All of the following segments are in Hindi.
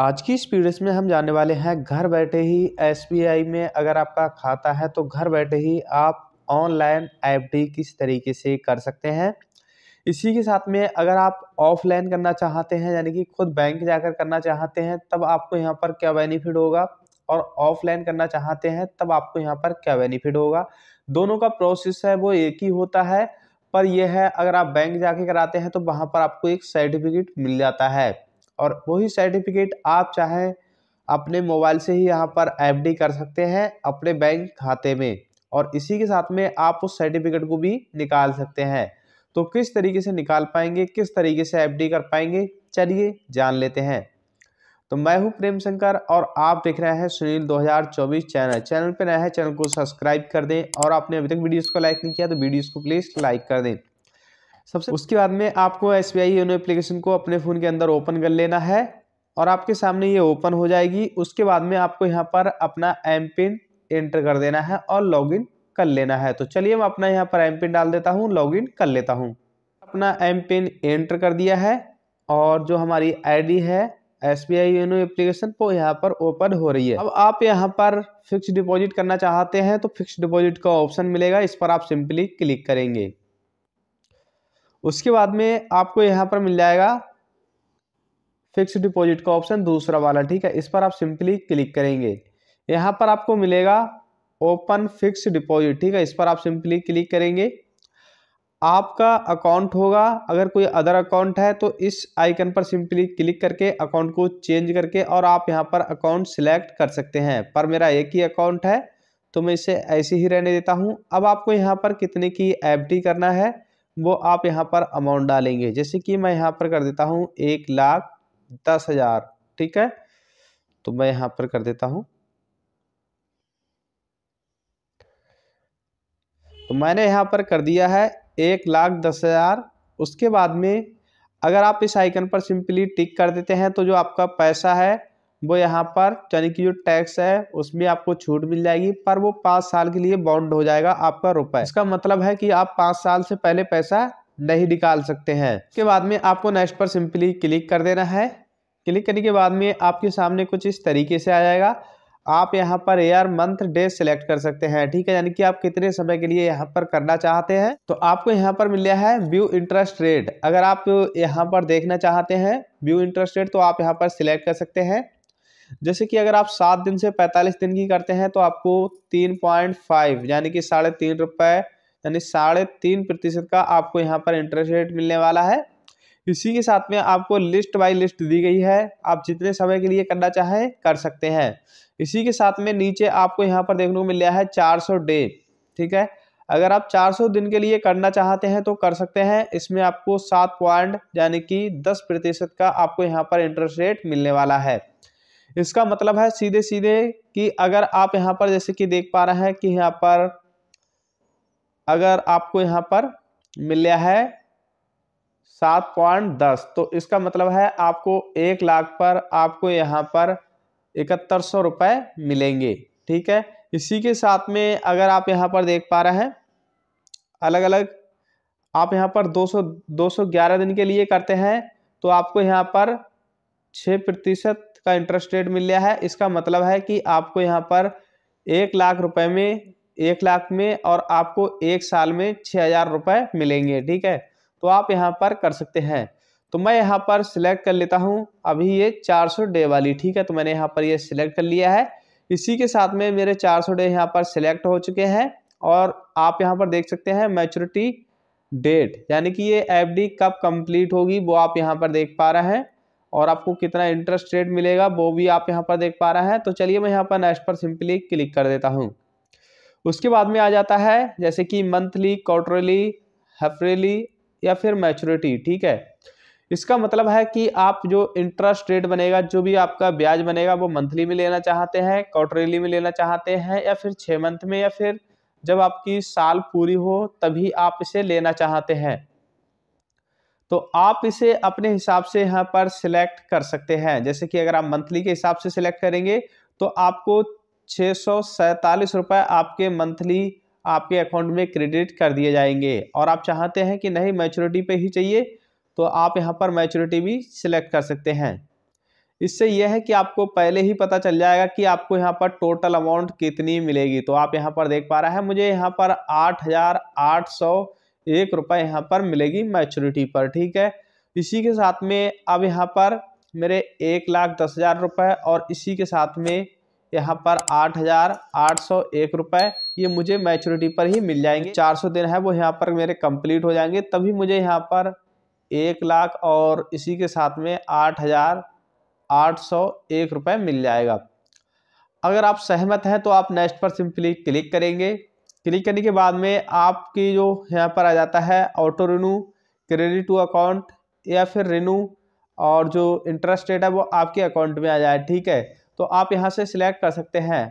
आज की इस वीडियो में हम जानने वाले हैं घर बैठे ही एसबीआई में अगर आपका खाता है तो घर बैठे ही आप ऑनलाइन एफडी किस तरीके से कर सकते हैं इसी के साथ में अगर आप ऑफलाइन करना चाहते हैं यानी कि खुद बैंक जाकर करना चाहते हैं तब आपको यहाँ पर क्या बेनिफिट होगा और ऑफलाइन करना चाहते हैं तब आपको यहाँ पर क्या बेनिफिट होगा दोनों का प्रोसेस है वो एक ही होता है पर यह है अगर आप बैंक जाके कराते हैं तो वहाँ पर आपको एक सर्टिफिकेट मिल जाता है और वही सर्टिफिकेट आप चाहें अपने मोबाइल से ही यहाँ पर एफ कर सकते हैं अपने बैंक खाते में और इसी के साथ में आप उस सर्टिफिकेट को भी निकाल सकते हैं तो किस तरीके से निकाल पाएंगे किस तरीके से एफ कर पाएंगे चलिए जान लेते हैं तो मैं हूँ प्रेम शंकर और आप देख रहे हैं सुनील 2024 चैनल चैनल पर नया है चैनल को सब्सक्राइब कर दें और आपने अभी तक वीडियोज़ को लाइक नहीं किया तो वीडियोज को प्लीज़ लाइक कर दें सबसे उसके बाद में आपको S B I YONO application को अपने फ़ोन के अंदर ओपन कर लेना है और आपके सामने ये ओपन हो जाएगी उसके बाद में आपको यहाँ पर अपना एम पिन एंटर कर देना है और लॉगिन कर लेना है तो चलिए मैं अपना यहाँ पर एम पिन डाल देता हूँ लॉगिन कर लेता हूँ अपना एम पिन एंटर कर दिया है और जो हमारी आईडी है S B I YONO application वो यहाँ पर ओपन हो रही है अब आप यहाँ पर फिक्स डिपॉजिट करना चाहते हैं तो फिक्स डिपॉजिट का ऑप्शन मिलेगा इस पर आप सिंपली क्लिक करेंगे उसके बाद में आपको यहाँ पर मिल जाएगा फिक्स डिपॉजिट का ऑप्शन दूसरा वाला ठीक है इस पर आप सिंपली क्लिक करेंगे यहाँ पर आपको मिलेगा ओपन फिक्स डिपॉजिट ठीक है इस पर आप सिंपली क्लिक करेंगे आपका अकाउंट होगा अगर कोई अदर अकाउंट है तो इस आइकन पर सिंपली क्लिक करके अकाउंट को चेंज करके और आप यहाँ पर अकाउंट सिलेक्ट कर सकते हैं पर मेरा एक ही अकाउंट है तो मैं इसे ऐसे ही रहने देता हूँ अब आपको यहाँ पर कितने की एफ करना है वो आप यहाँ पर अमाउंट डालेंगे जैसे कि मैं यहाँ पर कर देता हूँ एक लाख दस हज़ार ठीक है तो मैं यहाँ पर कर देता हूँ तो मैंने यहाँ पर कर दिया है एक लाख दस हज़ार उसके बाद में अगर आप इस आइकन पर सिंपली टिक कर देते हैं तो जो आपका पैसा है वो यहाँ पर यानी कि जो टैक्स है उसमें आपको छूट मिल जाएगी पर वो पाँच साल के लिए बाउंड हो जाएगा आपका रुपए इसका मतलब है कि आप पाँच साल से पहले पैसा नहीं निकाल सकते हैं उसके बाद में आपको नेक्स्ट पर सिंपली क्लिक कर देना है क्लिक करने के बाद में आपके सामने कुछ इस तरीके से आ जाएगा आप यहाँ पर एयर मंथ डे सिलेक्ट कर सकते हैं ठीक है यानी कि आप कितने समय के लिए यहाँ पर करना चाहते हैं तो आपको यहाँ पर मिल गया है व्यू इंटरेस्ट रेट अगर आप यहाँ पर देखना चाहते हैं व्यू इंटरेस्ट रेट तो आप यहाँ पर सिलेक्ट कर सकते हैं जैसे कि अगर आप सात दिन से पैंतालीस दिन की करते हैं तो आपको तीन पॉइंट फाइव यानी कि साढ़े तीन रुपये यानी साढ़े तीन प्रतिशत का आपको यहाँ पर इंटरेस्ट रेट मिलने वाला है इसी के साथ में आपको लिस्ट बाई लिस्ट दी गई है आप जितने समय के लिए करना चाहें कर सकते हैं इसी के साथ में नीचे आपको यहाँ पर देखने को मिल रहा है चार डे ठीक है अगर आप 400 दिन के लिए करना चाहते हैं तो कर सकते हैं इसमें आपको सात पॉइंट यानी कि दस प्रतिशत का आपको यहाँ पर इंटरेस्ट रेट मिलने वाला है इसका मतलब है सीधे सीधे कि अगर आप यहाँ पर जैसे कि देख पा रहे हैं कि यहाँ पर अगर आपको यहाँ पर मिला है सात पॉइंट दस तो इसका मतलब है आपको एक लाख पर आपको यहाँ पर इकहत्तर सौ रुपये मिलेंगे ठीक है इसी के साथ में अगर आप यहाँ पर देख पा रहे हैं अलग अलग आप यहाँ पर दो दो सौ सौ ग्यारह दिन के लिए करते हैं तो आपको यहाँ पर छः प्रतिशत का इंटरेस्ट रेट मिल गया है इसका मतलब है कि आपको यहाँ पर एक लाख रुपए में एक लाख में और आपको एक साल में छः हज़ार रुपये मिलेंगे ठीक है तो आप यहाँ पर कर सकते हैं तो मैं यहाँ पर सिलेक्ट कर लेता हूँ अभी ये चार सौ डे वाली ठीक है तो मैंने यहाँ पर ये सिलेक्ट कर लिया है इसी के साथ में मेरे चार सौ डे यहाँ पर सिलेक्ट हो चुके हैं और आप यहाँ पर देख सकते हैं मेचोरिटी डेट यानी कि ये एफडी कब कंप्लीट होगी वो आप यहाँ पर देख पा रहे हैं और आपको कितना इंटरेस्ट रेट मिलेगा वो भी आप यहाँ पर देख पा रहे हैं तो चलिए मैं यहाँ पर नेक्स्ट पर सिंपली क्लिक कर देता हूँ उसके बाद में आ जाता है जैसे कि मंथली क्वार्टरली हफ्रेली या फिर मैच्योरिटी ठीक है इसका मतलब है कि आप जो इंटरेस्ट रेट बनेगा जो भी आपका ब्याज बनेगा वो मंथली में लेना चाहते हैं क्वार्टरली में लेना चाहते हैं या फिर छः मंथ में या फिर जब आपकी साल पूरी हो तभी आप इसे लेना चाहते हैं तो आप इसे अपने हिसाब से यहाँ पर सिलेक्ट कर सकते हैं जैसे कि अगर आप मंथली के हिसाब से सिलेक्ट करेंगे तो आपको छः सौ सैंतालीस रुपये आपके मंथली आपके अकाउंट में क्रेडिट कर दिए जाएंगे और आप चाहते हैं कि नहीं मैच्योरिटी पे ही चाहिए तो आप यहाँ पर मैच्योरिटी भी सिलेक्ट कर सकते हैं इससे यह है कि आपको पहले ही पता चल जाएगा कि आपको यहाँ पर टोटल अमाउंट कितनी मिलेगी तो आप यहाँ पर देख पा रहे हैं मुझे यहाँ पर आठ हज़ार आठ सौ एक रुपये यहाँ पर मिलेगी मैच्योरिटी पर ठीक है इसी के साथ में अब यहाँ पर मेरे एक लाख दस हज़ार रुपये और इसी के साथ में यहाँ पर आठ हज़ार आठ सौ एक रुपये ये मुझे मैच्योरिटी पर ही मिल जाएंगे चार सौ दिन है वो यहाँ पर मेरे कंप्लीट हो जाएंगे तभी मुझे यहाँ पर एक लाख और इसी के साथ में आठ हज़ार आठ सौ एक रुपये मिल जाएगा अगर आप सहमत हैं तो आप नेक्स्ट पर सिंपली क्लिक करेंगे क्लिक करने के बाद में आपकी जो यहाँ पर आ जाता है auto renew credit to account या फिर रिन्यू और जो इंटरेस्ट रेट है वो आपके अकाउंट में आ जाए ठीक है तो आप यहाँ से सिलेक्ट कर सकते हैं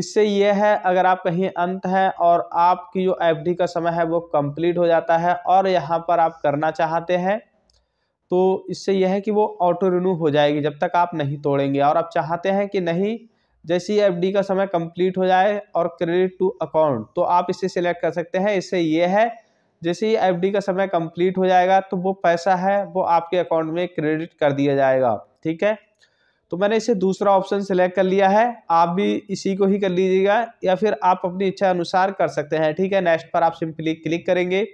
इससे यह है अगर आप कहीं अंत हैं और आपकी जो एफडी का समय है वो कंप्लीट हो जाता है और यहाँ पर आप करना चाहते हैं तो इससे यह है कि वो ऑटो रिन्यू हो जाएगी जब तक आप नहीं तोड़ेंगे और आप चाहते हैं कि नहीं जैसे ही एफ का समय कंप्लीट हो जाए और क्रेडिट टू अकाउंट तो आप इसे सिलेक्ट कर सकते हैं इससे ये है जैसे ही एफ का समय कंप्लीट हो जाएगा तो वो पैसा है वो आपके अकाउंट में क्रेडिट कर दिया जाएगा ठीक है तो मैंने इसे दूसरा ऑप्शन सिलेक्ट कर लिया है आप भी इसी को ही कर लीजिएगा या फिर आप अपनी इच्छा अनुसार कर सकते हैं ठीक है नेक्स्ट पर आप सिंपली क्लिक करेंगे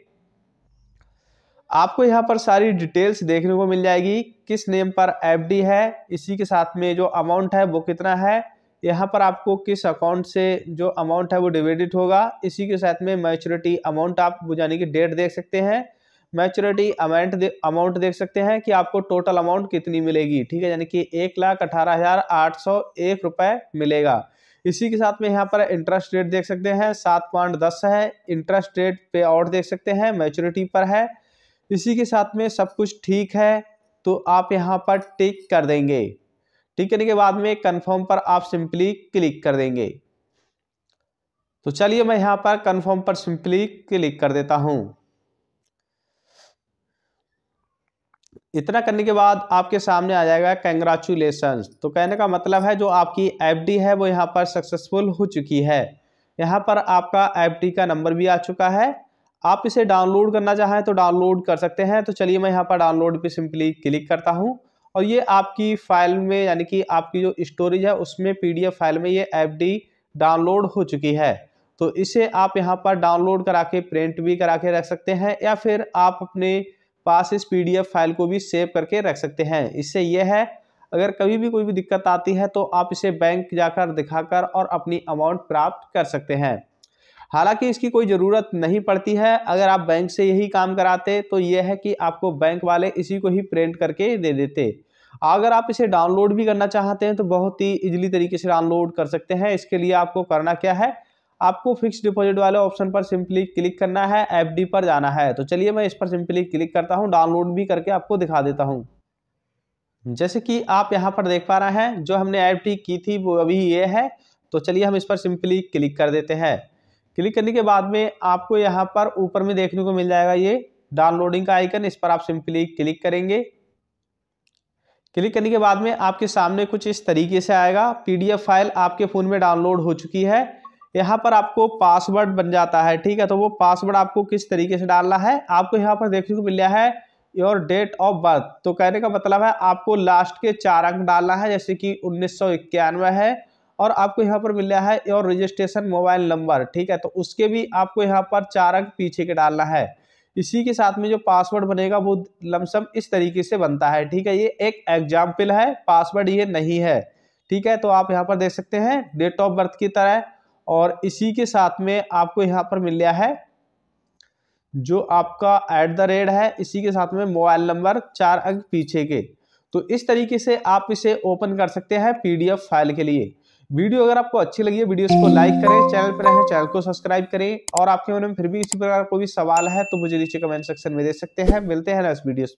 आपको यहाँ पर सारी डिटेल्स देखने को मिल जाएगी किस नेम पर एफडी है इसी के साथ में जो अमाउंट है वो कितना है यहाँ पर आपको किस अकाउंट से जो अमाउंट है वो डिविडिट होगा इसी के साथ में मैच्योरिटी अमाउंट आप यानी कि डेट देख सकते हैं मैच्योरिटी अमाउंट दे, अमाउंट देख सकते हैं कि आपको टोटल अमाउंट कितनी मिलेगी ठीक है यानी कि एक लाख अठारह हज़ार आठ सौ एक रुपये मिलेगा इसी के साथ में यहाँ पर इंटरेस्ट रेट देख सकते हैं सात पॉइंट दस है इंटरेस्ट रेट पे आउट देख सकते हैं मैच्योरिटी पर है इसी के साथ में सब कुछ ठीक है तो आप यहाँ पर टिक कर देंगे ठीक करने के बाद में कन्फर्म पर आप सिंपली क्लिक कर देंगे तो चलिए मैं यहां पर कन्फर्म पर सिंपली क्लिक कर देता हूं इतना करने के बाद आपके सामने आ जाएगा कंग्रेचुलेसन तो कहने का मतलब है जो आपकी एफ है वो यहाँ पर सक्सेसफुल हो चुकी है यहाँ पर आपका एफ का नंबर भी आ चुका है आप इसे डाउनलोड करना चाहें तो डाउनलोड कर सकते हैं तो चलिए मैं यहाँ पर डाउनलोड पे सिंपली क्लिक करता हूँ और ये आपकी फाइल में यानी कि आपकी जो स्टोरेज है उसमें पीडीएफ फाइल में ये एफ डाउनलोड हो चुकी है तो इसे आप यहाँ पर डाउनलोड करा के प्रिंट भी करा के रख सकते हैं या फिर आप अपने पास इस पी फाइल को भी सेव करके रख सकते हैं इससे यह है अगर कभी भी कोई भी दिक्कत आती है तो आप इसे बैंक जाकर दिखाकर और अपनी अमाउंट प्राप्त कर सकते हैं हालांकि इसकी कोई ज़रूरत नहीं पड़ती है अगर आप बैंक से यही काम कराते तो यह है कि आपको बैंक वाले इसी को ही प्रिंट करके दे देते अगर आप इसे डाउनलोड भी करना चाहते हैं तो बहुत ही इजीली तरीके से डाउनलोड कर सकते हैं इसके लिए आपको करना क्या है आपको फिक्स डिपॉजिट वाले ऑप्शन पर सिंपली क्लिक करना है एफडी पर जाना है तो चलिए मैं इस पर सिंपली क्लिक करता हूँ डाउनलोड भी करके आपको दिखा देता हूँ जैसे कि आप यहाँ पर देख पा रहे हैं जो हमने एफ की थी वो अभी ये है तो चलिए हम इस पर सिंपली क्लिक कर देते हैं क्लिक करने के बाद में आपको यहाँ पर ऊपर में देखने को मिल जाएगा ये डाउनलोडिंग का आइकन इस पर आप सिंपली क्लिक करेंगे क्लिक करने के बाद में आपके सामने कुछ इस तरीके से आएगा पीडीएफ फाइल आपके फ़ोन में डाउनलोड हो चुकी है यहाँ पर आपको पासवर्ड बन जाता है ठीक है तो वो पासवर्ड आपको किस तरीके से डालना है आपको यहाँ पर देखने को मिल गया है योर डेट ऑफ बर्थ तो कहने का मतलब है आपको लास्ट के चार अंक डालना है जैसे कि उन्नीस है और आपको यहाँ पर मिल है योर रजिस्ट्रेशन मोबाइल नंबर ठीक है तो उसके भी आपको यहाँ पर चार अंक पीछे के डालना है इसी के साथ में जो पासवर्ड बनेगा वो लमसम इस तरीके से बनता है ठीक है ये एक एग्जाम्पल है पासवर्ड ये नहीं है ठीक है तो आप यहाँ पर देख सकते हैं डेट ऑफ बर्थ की तरह और इसी के साथ में आपको यहाँ पर मिल गया है जो आपका एट द रेट है इसी के साथ में मोबाइल नंबर चार अंक पीछे के तो इस तरीके से आप इसे ओपन कर सकते हैं पीडीएफ फाइल के लिए वीडियो अगर आपको अच्छी लगी है वीडियो को लाइक करें चैनल पर रहें चैनल को सब्सक्राइब करें और आपके मन में फिर भी इसी प्रकार कोई सवाल है तो मुझे नीचे कमेंट सेक्शन में दे सकते हैं मिलते हैं इस वीडियो